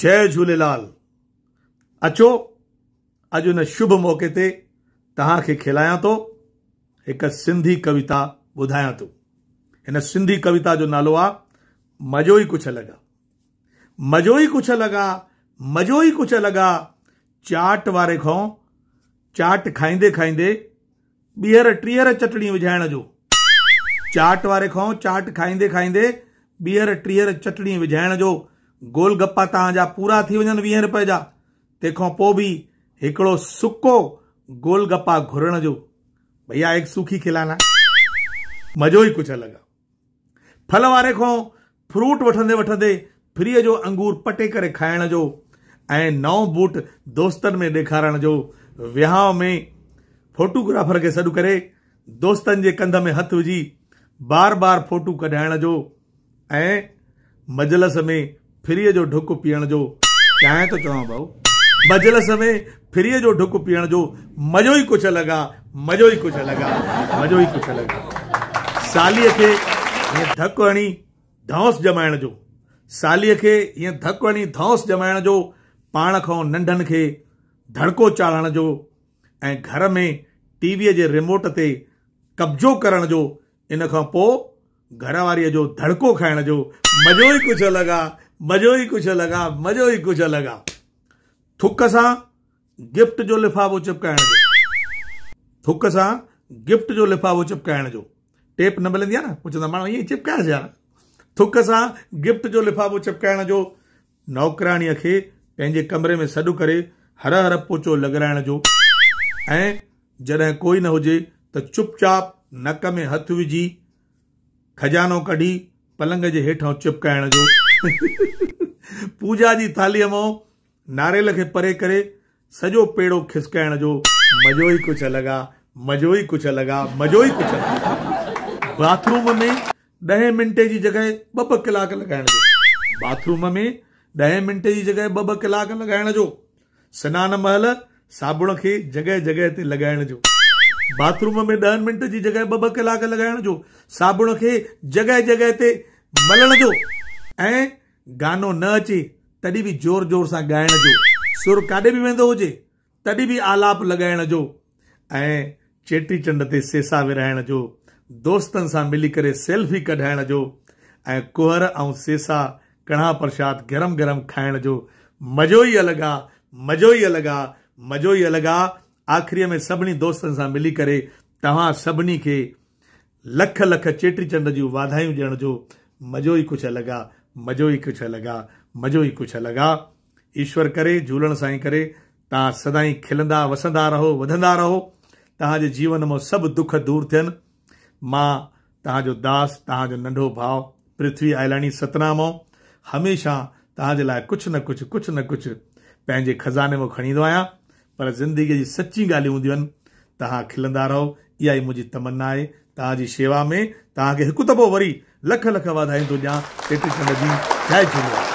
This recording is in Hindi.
जय झूलेलाल अचो अज हुन शुभ मौक़े ते तव्हांखे खिलायां थो हिकु सिंधी कविता ॿुधायां तो हिन सिंधी कविता जो नालो आ मज़ो ही कुछ अलग आहे मज़ो ई कुझु अलॻि मज़ो ही कुछ अलग आहे चाट वारे खां चाट खाईंदे खाईंदे ॿीहर टीहर चटणी विझाइण जो चाट वारे खां चाट खाईंदे खाईंदे ॿीहर टीहर चटणी विझाइण जो गोलगप्पा तव्हां जा पूरा थी वञनि वी रुपए जा तंहिंखां पोइ बि हिकिड़ो सुको गोलगप्पा घुरण जो भैया एक सुखी खिलाना मज़ो ही कुछ अलग आहे फल वारे खां फ्रूट वठंदे वठंदे फ्री जो अंगूर पटे करे खाइण जो ऐं नओं बूट दोस्तनि में ॾेखारण जो विहाव में फोटोग्राफर के सॾु करे दोस्तनि जे कंध में हथ वी बार बार फोटू कढ़ाण जो ऐं मजलस में फ्रीअ जो ढुक पीअण जो चाहियां थो चवां भाऊ मजलस में फ्रीअ जो ढुक पीअण जो मज़ो ई कुझु अलॻि आहे मज़ो ई कुझु अलॻि आहे मज़ो ई कुझु अलॻि आहे सालीअ खे हीअं धक हणी धौस जमाइण जो सालीअ खे हीअं धक हणी धौस जमाइण जो पाण खां नंढनि खे धड़को चाढ़ण जो ऐं घर में टीवीअ जे रिमोट ते कब्जो करण जो इन खां पोइ घर जो धड़को खाइण जो मज़ो ई कुझु अलॻि आहे मजो ही कुछ अलग आ मजो ही कुछ अलग आ थुक सा गिफ्ट जो लिफ़ाफ़ो चिपकाइण जो थुक सा गिफ्ट जो लिफ़ाफ़ो चिपकाइण जो टेप न मिलंदी आहे न पोइ चवंदा माण्हू ईअं चिपकाइसि यार थुक सां गिफ्ट जो लिफ़ाफ़ो चिपकाइण जो नौकराणीअ खे पंहिंजे कमरे में सॾु करे हर हर पोचो लॻाइण जो ऐं जॾहिं कोई न हुजे त चुपचाप नक में हथु विझी खजानो कढी पलंग जे हेठां चिपकाइण जो पूजा जी थालीअ मां नारेल खे परे करे सॼो पेड़ो खिसकाइण जो मज़ो ही कुछ अलग आहे मज़ो ही कुछ अलग आ मज़ो ही कुछ अलग बाथरूम में दह मिंटे की जगह ॿ ॿ कलाक लॻाइण जो बाथरूम में दह मिंटे की जगह ॿ ॿ कलाक लॻाइण जो सनान महल साबुण के जगह जगह ते लॻाइण जो बाथरूम में दह मिंट की जगह ॿ ॿ कलाक लॻाइण जो साबुण खे जॻह जॻह ते मलण जो ऐं गानो न अचे तॾहिं बि ज़ोर ज़ोर सां ॻाइण जो सुर काॾे बि वेंदो हुजे तॾहिं बि आलाप लॻाइण जो ऐं चेटीचंड ते सेसा विराइण जो दोस्तनि सां मिली करे सेल्फी कढाइण जो ऐं कुहर ऐं सेसा कड़ाह प्रसाद गरम गरम खाइण जो मज़ो ई अलॻि आहे मज़ो ई अलॻि आहे मज़ो ई अलॻि आहे आख़िरीअ में सभिनी दोस्तनि सां मिली करे तव्हां सभिनी खे लख लख चेटीचंड जूं वाधायूं ॾियण जो मजो ही कुछ अलग आ मजो ही कुछ अलग आ मजो ही कुछ अलग आहे ईश्वर करे झूलण साईं करे तव्हां सदाई खिलंदा वसंदा रहो वधंदा रहो तव्हांजे जीवन में सब दुख दूर थियनि मां तव्हांजो दास तव्हांजो नंढो भाउ पृथ्वी आयलाणी सतना हमेशा हमेशह तव्हांजे कुछ न कुछ कुछ न कुछ पंहिंजे खज़ाने मां खणी ईंदो आहियां पर जिंदगी जी सची ॻाल्हियूं हूंदियूं आहिनि तव्हां खिलंदा रहो इहा ई मुंहिंजी तमना आहे शेवा में तव्हांखे हिकु दफ़ो वरी लख लख वधाइण थो ॾियां सेट बि ठाहे छॾियो आहे